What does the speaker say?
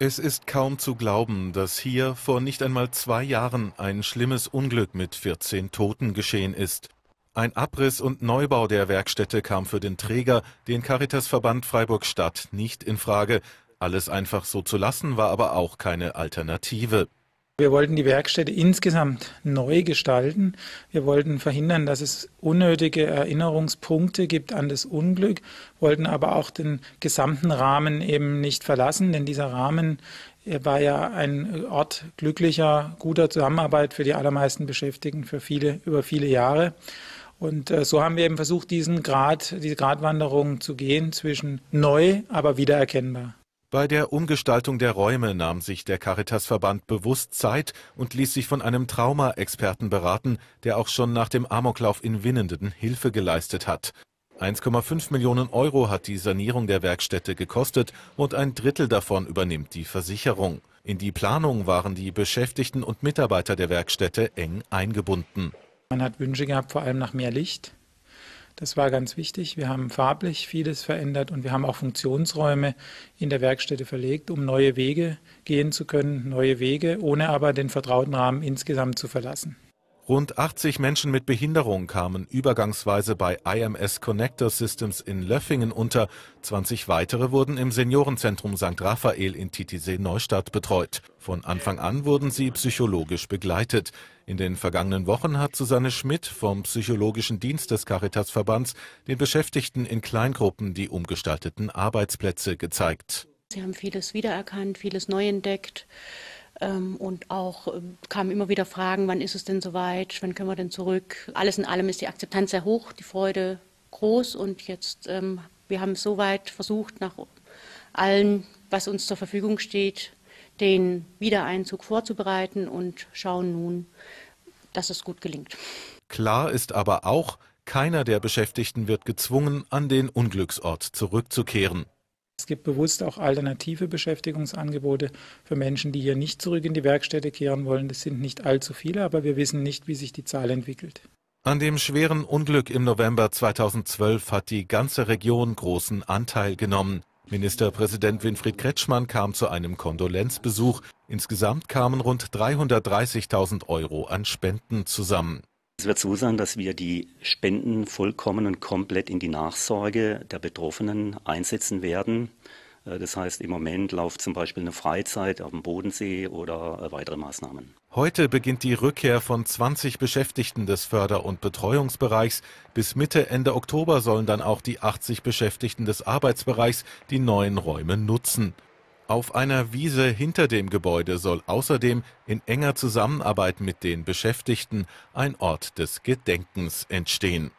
Es ist kaum zu glauben, dass hier vor nicht einmal zwei Jahren ein schlimmes Unglück mit 14 Toten geschehen ist. Ein Abriss und Neubau der Werkstätte kam für den Träger, den Caritasverband Freiburg-Stadt, nicht in Frage. Alles einfach so zu lassen war aber auch keine Alternative. Wir wollten die Werkstätte insgesamt neu gestalten. Wir wollten verhindern, dass es unnötige Erinnerungspunkte gibt an das Unglück, wollten aber auch den gesamten Rahmen eben nicht verlassen, denn dieser Rahmen war ja ein Ort glücklicher, guter Zusammenarbeit für die allermeisten Beschäftigten für viele, über viele Jahre. Und äh, so haben wir eben versucht, diesen Grad, diese Gratwanderung zu gehen zwischen neu, aber wiedererkennbar. Bei der Umgestaltung der Räume nahm sich der Caritasverband bewusst Zeit und ließ sich von einem Trauma-Experten beraten, der auch schon nach dem Amoklauf in Winnenden Hilfe geleistet hat. 1,5 Millionen Euro hat die Sanierung der Werkstätte gekostet und ein Drittel davon übernimmt die Versicherung. In die Planung waren die Beschäftigten und Mitarbeiter der Werkstätte eng eingebunden. Man hat Wünsche gehabt, vor allem nach mehr Licht das war ganz wichtig. Wir haben farblich vieles verändert und wir haben auch Funktionsräume in der Werkstätte verlegt, um neue Wege gehen zu können, neue Wege, ohne aber den vertrauten Rahmen insgesamt zu verlassen. Rund 80 Menschen mit Behinderung kamen übergangsweise bei IMS Connector Systems in Löffingen unter. 20 weitere wurden im Seniorenzentrum St. Raphael in Titisee Neustadt betreut. Von Anfang an wurden sie psychologisch begleitet. In den vergangenen Wochen hat Susanne Schmidt vom Psychologischen Dienst des Caritasverbands den Beschäftigten in Kleingruppen die umgestalteten Arbeitsplätze gezeigt. Sie haben vieles wiedererkannt, vieles neu entdeckt ähm, und auch ähm, kamen immer wieder Fragen, wann ist es denn soweit, wann können wir denn zurück. Alles in allem ist die Akzeptanz sehr hoch, die Freude groß und jetzt, ähm, wir haben soweit versucht, nach allem, was uns zur Verfügung steht, den Wiedereinzug vorzubereiten und schauen nun, dass es gut gelingt. Klar ist aber auch, keiner der Beschäftigten wird gezwungen, an den Unglücksort zurückzukehren. Es gibt bewusst auch alternative Beschäftigungsangebote für Menschen, die hier nicht zurück in die Werkstätte kehren wollen. Das sind nicht allzu viele, aber wir wissen nicht, wie sich die Zahl entwickelt. An dem schweren Unglück im November 2012 hat die ganze Region großen Anteil genommen. Ministerpräsident Winfried Kretschmann kam zu einem Kondolenzbesuch. Insgesamt kamen rund 330.000 Euro an Spenden zusammen. Es wird so sein, dass wir die Spenden vollkommen und komplett in die Nachsorge der Betroffenen einsetzen werden. Äh, das heißt, im Moment läuft zum Beispiel eine Freizeit auf dem Bodensee oder äh, weitere Maßnahmen. Heute beginnt die Rückkehr von 20 Beschäftigten des Förder- und Betreuungsbereichs. Bis Mitte, Ende Oktober sollen dann auch die 80 Beschäftigten des Arbeitsbereichs die neuen Räume nutzen. Auf einer Wiese hinter dem Gebäude soll außerdem in enger Zusammenarbeit mit den Beschäftigten ein Ort des Gedenkens entstehen